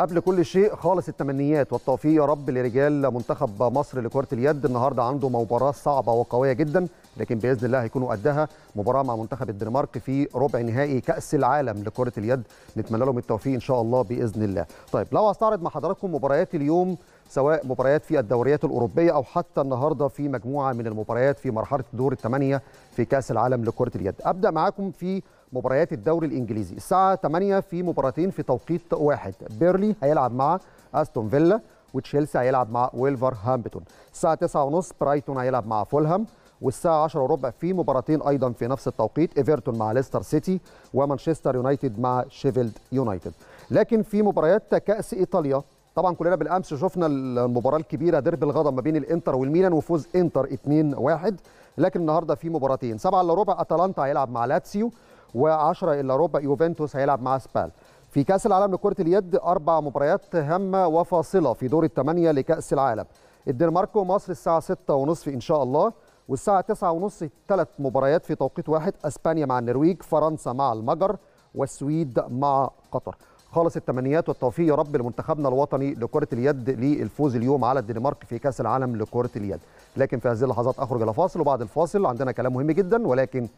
قبل كل شيء خالص التمنيات والتوفيق يا رب لرجال منتخب مصر لكرة اليد النهارده عنده مباراة صعبة وقوية جدا لكن بإذن الله هيكونوا قدها مباراة مع منتخب الدنمارك في ربع نهائي كأس العالم لكرة اليد نتمنى لهم التوفيق إن شاء الله بإذن الله طيب لو هستعرض مع حضراتكم مباريات اليوم سواء مباريات في الدوريات الأوروبية أو حتى النهاردة في مجموعة من المباريات في مرحلة دور الثمانية في كأس العالم لكرة اليد أبدأ معاكم في مباريات الدوري الإنجليزي الساعة 8 في مباراتين في توقيت واحد بيرلي هيلعب مع أستون فيلا وتشيلسي هيلعب مع ويلفرهامبتون الساعة 9:30 برايتون هيلعب مع فولهام والساعة 10 وربع في مباراتين أيضا في نفس التوقيت إيفرتون مع ليستر سيتي ومانشستر يونايتد مع شيفيلد يونايتد لكن في مباريات كأس إيطاليا طبعا كلنا بالامس شفنا المباراه الكبيره ديربي الغضب ما بين الانتر والميلان وفوز انتر 2-1 لكن النهارده في مباراتين 7 الا ربع اتلانتا هيلعب مع لاتسيو و10 الا ربع يوفنتوس هيلعب مع سبال في كاس العالم لكره اليد اربع مباريات هامه وفاصله في دور الثمانيه لكاس العالم الدنمارك ومصر الساعه 6:30 ان شاء الله والساعه 9:30 ثلاث مباريات في توقيت واحد اسبانيا مع النرويج فرنسا مع المجر والسويد مع قطر خالص التمنيات والتوفيق يا رب لمنتخبنا الوطني لكره اليد للفوز اليوم على الدنمارك في كاس العالم لكره اليد لكن في هذه اللحظات اخرج الى فاصل وبعد الفاصل عندنا كلام مهم جدا ولكن